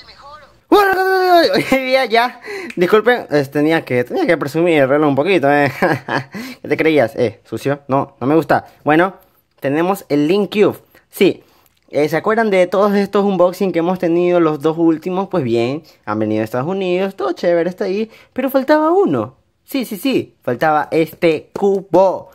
el mejor. Bueno, hoy día ya, disculpen, tenía que tenía que presumir el un poquito, eh. ¿Qué te creías? Eh, sucio. No, no me gusta. Bueno, tenemos el Link Cube. Sí, eh, ¿Se acuerdan de todos estos unboxing que hemos tenido, los dos últimos? Pues bien, han venido a Estados Unidos, todo chévere está ahí, pero faltaba uno. Sí, sí, sí, faltaba este cubo.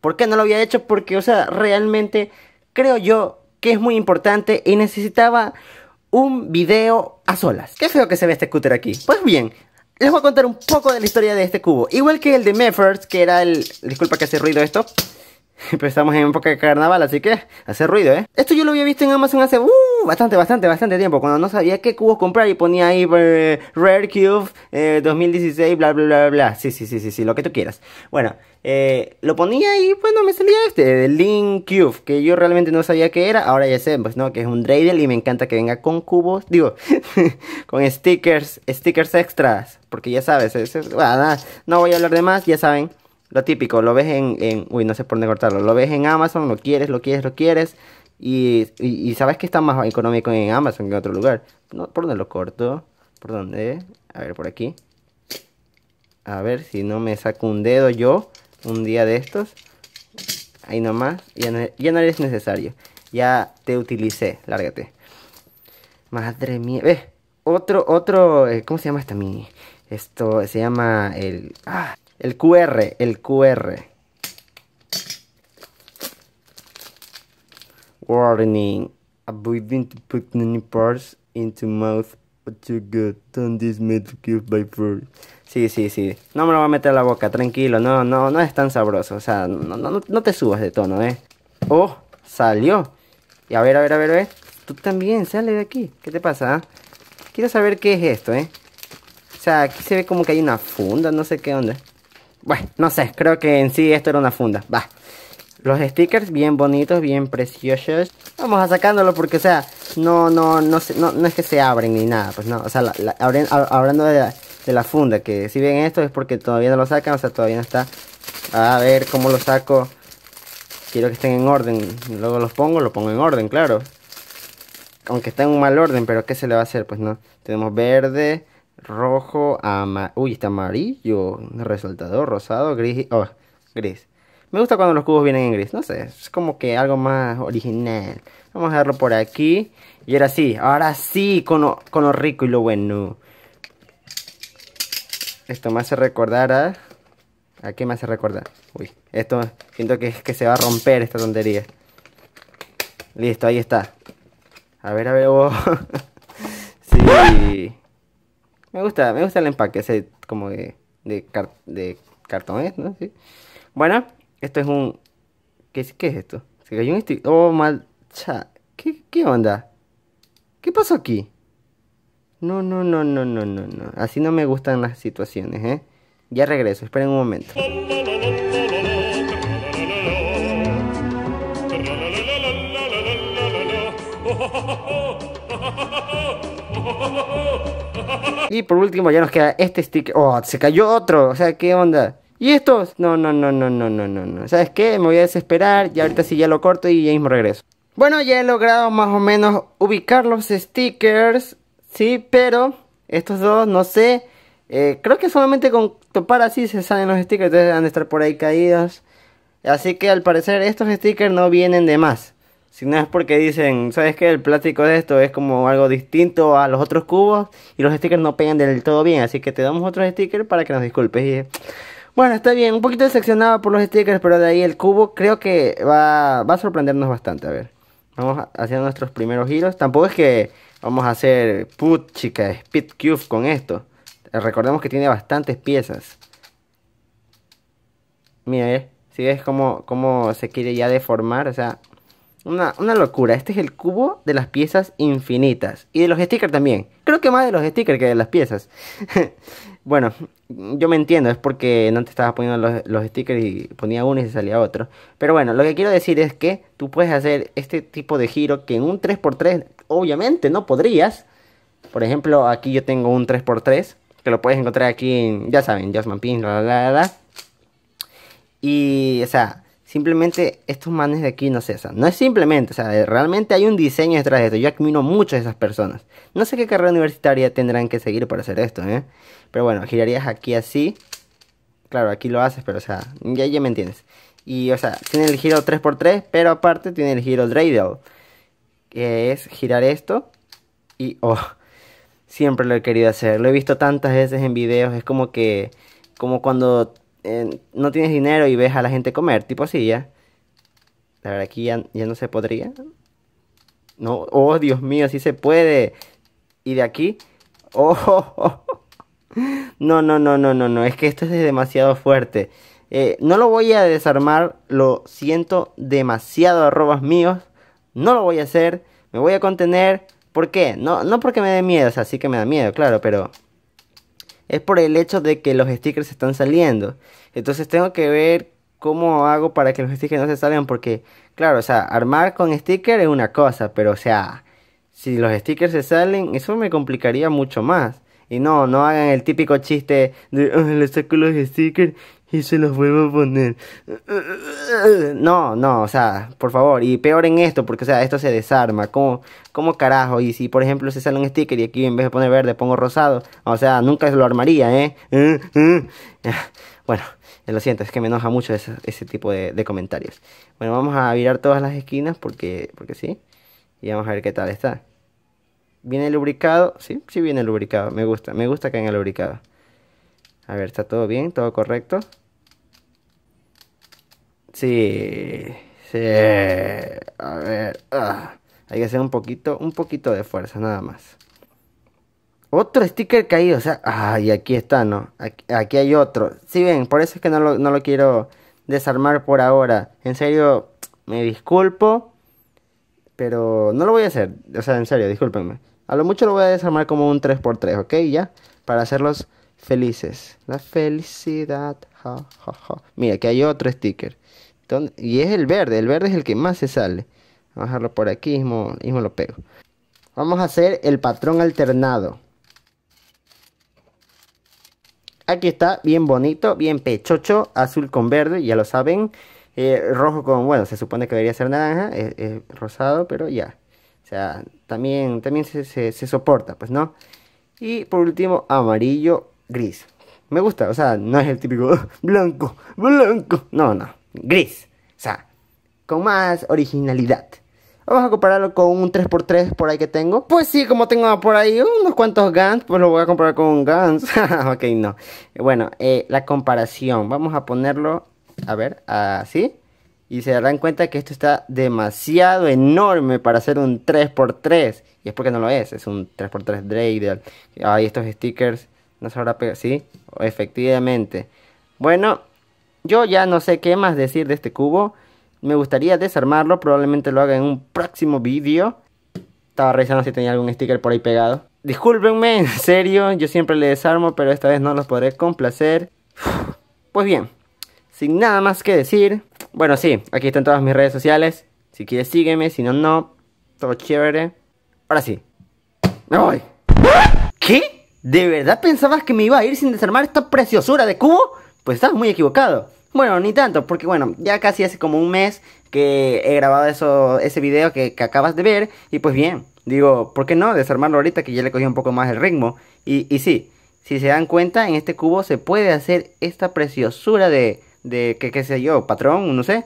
¿Por qué no lo había hecho? Porque, o sea, realmente creo yo que es muy importante y necesitaba un video a solas. Qué feo que se ve este scooter aquí. Pues bien, les voy a contar un poco de la historia de este cubo. Igual que el de Meffers, que era el... Disculpa que hace ruido esto. Pero estamos en época de carnaval, así que hace ruido, ¿eh? Esto yo lo había visto en Amazon hace... Uh, bastante, bastante, bastante tiempo. Cuando no sabía qué cubos comprar y ponía ahí eh, Rare Cube 2016, eh, bla, bla, bla, bla. Sí, sí, sí, sí, sí, lo que tú quieras. Bueno, eh, lo ponía y bueno, me salía este, Link Cube, que yo realmente no sabía qué era. Ahora ya sé, pues no, que es un Dreidel y me encanta que venga con cubos, digo, con stickers, stickers extras. Porque ya sabes, no voy a hablar de más, ya saben. Lo típico, lo ves en, en, Uy, no sé por dónde cortarlo. Lo ves en Amazon, lo quieres, lo quieres, lo quieres. Y, sabes que está más económico en Amazon que en otro lugar. ¿Por dónde lo corto? ¿Por dónde? A ver, por aquí. A ver si no me saco un dedo yo un día de estos. Ahí nomás. Ya no, ya eres necesario. Ya te utilicé. Lárgate. Madre mía. ¿Ves? otro, otro. Eh, ¿Cómo se llama esta mini? Esto se llama el. Ah, el QR. El QR. Warning. to put any parts into mouth you good. this made by Sí, sí, sí. No me lo voy a meter a la boca, tranquilo. No, no, no es tan sabroso. O sea, no, no, te subas de tono, eh. Oh, salió. Y a ver, a ver, a ver, a ver. Tú también, sale de aquí. ¿Qué te pasa? Ah? Quiero saber qué es esto, eh. O sea, aquí se ve como que hay una funda, no sé qué onda. Bueno, no sé, creo que en sí esto era una funda. Va. Los stickers bien bonitos, bien preciosos. Vamos a sacándolo porque, o sea, no, no, no, no, no es que se abren ni nada. Pues no, o sea, hablando de la, funda, que si ven esto es porque todavía no lo sacan, o sea, todavía no está. A ver cómo lo saco. Quiero que estén en orden. Luego los pongo, lo pongo en orden, claro. Aunque está en un mal orden, pero ¿qué se le va a hacer? Pues no. Tenemos verde, rojo, amarillo. Uy, está amarillo. Resaltador, rosado, gris oh, gris. Me gusta cuando los cubos vienen en gris. No sé, es como que algo más original. Vamos a darlo por aquí. Y ahora sí, ahora sí, con lo, rico y lo bueno. Esto más se recordará, a... ¿A qué me hace recordar? Uy, esto siento que, que se va a romper esta tontería. Listo, ahí está. A ver, a ver. vos sí. Me gusta, me gusta el empaque ese como de, de, cartón, ¿no? Bueno, esto es un... ¿Qué, qué es esto? Se cayó un stick. Oh, mal... Cha. ¿Qué, ¿Qué onda? ¿Qué pasó aquí? No, no, no, no, no, no, no. Así no me gustan las situaciones, ¿eh? Ya regreso, esperen un momento. Y por último ya nos queda este stick. Oh, se cayó otro. O sea, ¿qué onda? ¿Y estos? No, no, no, no, no, no, no, no. ¿Sabes qué? Me voy a desesperar y ahorita sí ya lo corto y ya mismo regreso. Bueno, ya he logrado más o menos ubicar los stickers, sí, pero estos dos, no sé, eh, creo que solamente con topar así se salen los stickers, entonces van de estar por ahí caídos. Así que al parecer estos stickers no vienen de más. Si no es porque dicen, ¿sabes qué? El plástico de esto es como algo distinto a los otros cubos y los stickers no pegan del todo bien. Así que te damos otros stickers para que nos disculpes. Y, bueno, está bien, un poquito decepcionado por los stickers, pero de ahí el cubo creo que va, a sorprendernos bastante. A ver, vamos hacer nuestros primeros giros. Tampoco es que vamos a hacer put, chica, speed cube con esto. Eh, recordemos que tiene bastantes piezas. Mira, eh. Si ves cómo, cómo se quiere ya deformar, o sea, una, una, locura. Este es el cubo de las piezas infinitas. Y de los stickers también. Creo que más de los stickers que de las piezas. Bueno, yo me entiendo, es porque no te estabas poniendo los, stickers y ponía uno y se salía otro. Pero bueno, lo que quiero decir es que tú puedes hacer este tipo de giro que en un 3x3 obviamente no podrías. Por ejemplo, aquí yo tengo un 3x3 que lo puedes encontrar aquí en, ya saben, Jasmine Pins, la, la, la, la. Y, o sea, simplemente estos manes de aquí no cesan. No es simplemente, o sea, realmente hay un diseño detrás de esto. Yo admiro mucho a esas personas. No sé qué carrera universitaria tendrán que seguir para hacer esto, ¿eh? Pero bueno, girarías aquí así. Claro, aquí lo haces, pero o sea, ya, ya me entiendes. Y, o sea, tiene el giro 3x3, pero aparte tiene el giro dreidel. Que es girar esto y... ¡Oh! Siempre lo he querido hacer. Lo he visto tantas veces en videos. Es como que... Como cuando no tienes dinero y ves a la gente comer, tipo así ya. La verdad, aquí ya, no se podría. No, oh, Dios mío, sí se puede. Y de aquí, oh, oh, no, no, no, no, no, no, es que esto es demasiado fuerte. Eh, no lo voy a desarmar, lo siento demasiado arrobas míos. No lo voy a hacer, me voy a contener. ¿Por qué? No, no porque me dé miedo, o sea, sí que me da miedo, claro, pero es por el hecho de que los stickers están saliendo. Entonces tengo que ver cómo hago para que los stickers no se salgan porque, claro, o sea, armar con stickers es una cosa, pero o sea, si los stickers se salen, eso me complicaría mucho más. Y no, no hagan el típico chiste de le saco los stickers y se los vuelvo a poner. No, no, o sea, por favor. Y peor en esto, porque o sea, esto se desarma. ¿Cómo, cómo carajo? Y si por ejemplo se sale un sticker y aquí en vez de poner verde pongo rosado. O sea, nunca se lo armaría, ¿eh? Bueno, eh, lo siento, es que me enoja mucho ese, tipo de, de, comentarios. Bueno, vamos a virar todas las esquinas porque, porque sí. Y vamos a ver qué tal está. ¿Viene lubricado? Sí, sí viene lubricado. Me gusta, me gusta que venga lubricado. A ver, ¿está todo bien? ¿Todo correcto? Sí, sí. A ver. Ah. Hay que hacer un poquito, un poquito de fuerza, nada más. Otro sticker caído, o sea, ay, aquí está, ¿no? Aquí, hay otro. sí, ven, por eso es que no lo, no lo quiero desarmar por ahora. En serio, me disculpo. Pero no lo voy a hacer, o sea, en serio, discúlpenme. A lo mucho lo voy a desarmar como un 3x3, ¿ok? Ya, para hacerlos felices. La felicidad, Mira, que hay otro sticker. y es el verde, el verde es el que más se sale. Vamos a dejarlo por aquí, mismo, mismo lo pego. Vamos a hacer el patrón alternado. Aquí está, bien bonito, bien pechocho, azul con verde, ya lo saben. Eh, rojo con, bueno, se supone que debería ser naranja, rosado, pero ya. O sea, también, también se, soporta, pues, ¿no? Y por último, amarillo, gris. Me gusta, o sea, no es el típico blanco, blanco. No, no, gris. O sea, con más originalidad. Vamos a compararlo con un 3x3 por ahí que tengo. Pues sí, como tengo por ahí unos cuantos Gans, pues lo voy a comparar con un Gans. ok, no. Bueno, eh, la comparación. Vamos a ponerlo a ver, así. Y se darán cuenta que esto está demasiado enorme para hacer un 3x3. Y es porque no lo es, es un 3x3 Dreidel. Ay, estos stickers no se habrá pegado. Sí, efectivamente. Bueno, yo ya no sé qué más decir de este cubo. Me gustaría desarmarlo, probablemente lo haga en un próximo vídeo. Estaba revisando si tenía algún sticker por ahí pegado. Discúlpenme, en serio, yo siempre le desarmo, pero esta vez no los podré complacer. Pues bien, sin nada más que decir, bueno, sí, aquí están todas mis redes sociales. Si quieres, sígueme, si no, no. Todo chévere. Ahora sí, me voy. ¿Qué? ¿De verdad pensabas que me iba a ir sin desarmar esta preciosura de cubo? Pues estás muy equivocado. Bueno, ni tanto, porque bueno, ya casi hace como un mes que he grabado eso, ese video que, acabas de ver. Y pues bien, digo, ¿por qué no desarmarlo ahorita que ya le cogí un poco más el ritmo? Y, y sí, si se dan cuenta, en este cubo se puede hacer esta preciosura de, de que qué sé yo, patrón, no sé,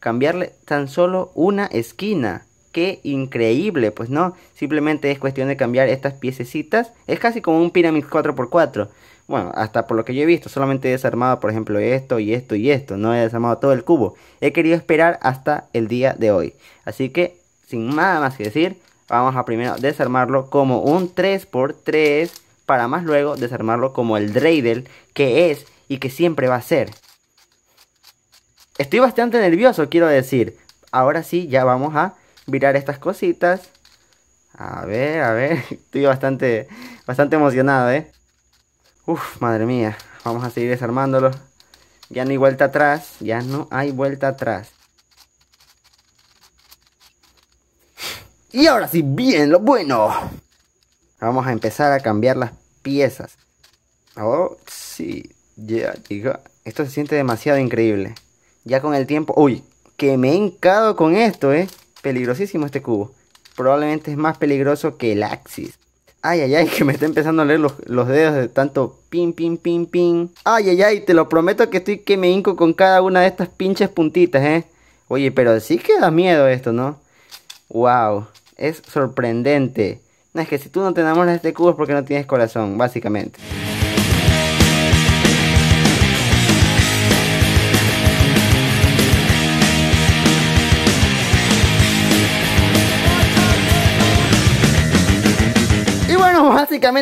cambiarle tan solo una esquina. Qué increíble, pues no, simplemente es cuestión de cambiar estas piececitas. Es casi como un Pyramid 4x4. Bueno, hasta por lo que yo he visto, solamente he desarmado, por ejemplo, esto y esto y esto. No he desarmado todo el cubo. He querido esperar hasta el día de hoy. Así que, sin nada más que decir, vamos a primero desarmarlo como un 3x3 para más luego desarmarlo como el Dreidel que es y que siempre va a ser. Estoy bastante nervioso, quiero decir. Ahora sí, ya vamos a virar estas cositas. A ver, a ver. Estoy bastante, bastante emocionado, ¿eh? Uf, madre mía. Vamos a seguir desarmándolo. Ya no hay vuelta atrás. Ya no hay vuelta atrás. Y ahora sí, bien, lo bueno. Vamos a empezar a cambiar las piezas. Oh, sí. Ya, Esto se siente demasiado increíble. Ya con el tiempo... Uy, que me he hincado con esto, ¿eh? Peligrosísimo este cubo. Probablemente es más peligroso que el Axis. Ay, ay, ay, que me está empezando a leer los, dedos de tanto pin, pin, pin, pin. Ay, ay, ay, te lo prometo que estoy que me hinco con cada una de estas pinches puntitas, ¿eh? Oye, pero sí que da miedo esto, ¿no? Wow, es sorprendente. No, es que si tú no te enamoras de este cubo es porque no tienes corazón, básicamente.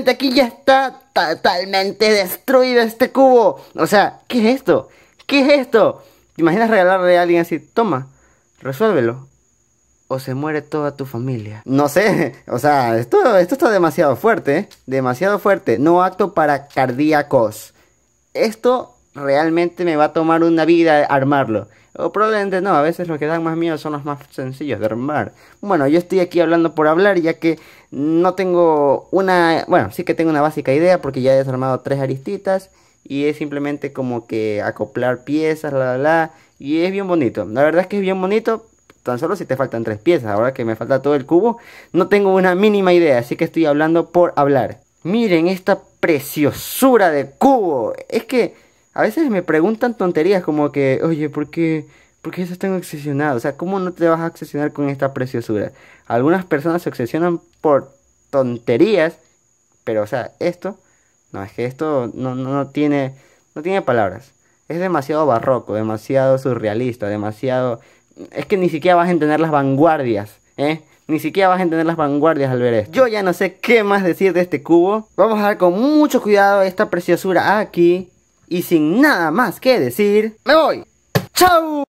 aquí ya está totalmente destruido este cubo. O sea, ¿qué es esto? ¿Qué es esto? ¿Te imaginas regalarle a alguien así? Toma, resuélvelo. O se muere toda tu familia. No sé, o sea, esto, esto está demasiado fuerte, ¿eh? demasiado fuerte. No acto para cardíacos. Esto realmente me va a tomar una vida armarlo. O probablemente no, a veces los que dan más miedo son los más sencillos de armar. Bueno, yo estoy aquí hablando por hablar, ya que no tengo una, bueno, sí que tengo una básica idea porque ya he desarmado tres aristitas y es simplemente como que acoplar piezas, la, la, la, y es bien bonito. La verdad es que es bien bonito, tan solo si te faltan tres piezas, ahora que me falta todo el cubo, no tengo una mínima idea, así que estoy hablando por hablar. Miren esta preciosura de cubo, es que a veces me preguntan tonterías como que, oye, ¿por qué porque eso tengo obsesionado O sea, ¿cómo no te vas a obsesionar con esta preciosura? Algunas personas se obsesionan por tonterías, pero o sea, esto, no, es que esto no, tiene, no tiene palabras. Es demasiado barroco, demasiado surrealista, demasiado... Es que ni siquiera vas a entender las vanguardias, ¿eh? Ni siquiera vas a entender las vanguardias al ver esto. Yo ya no sé qué más decir de este cubo. Vamos a dar con mucho cuidado esta preciosura aquí. Y sin nada más que decir, me voy. ¡Chao!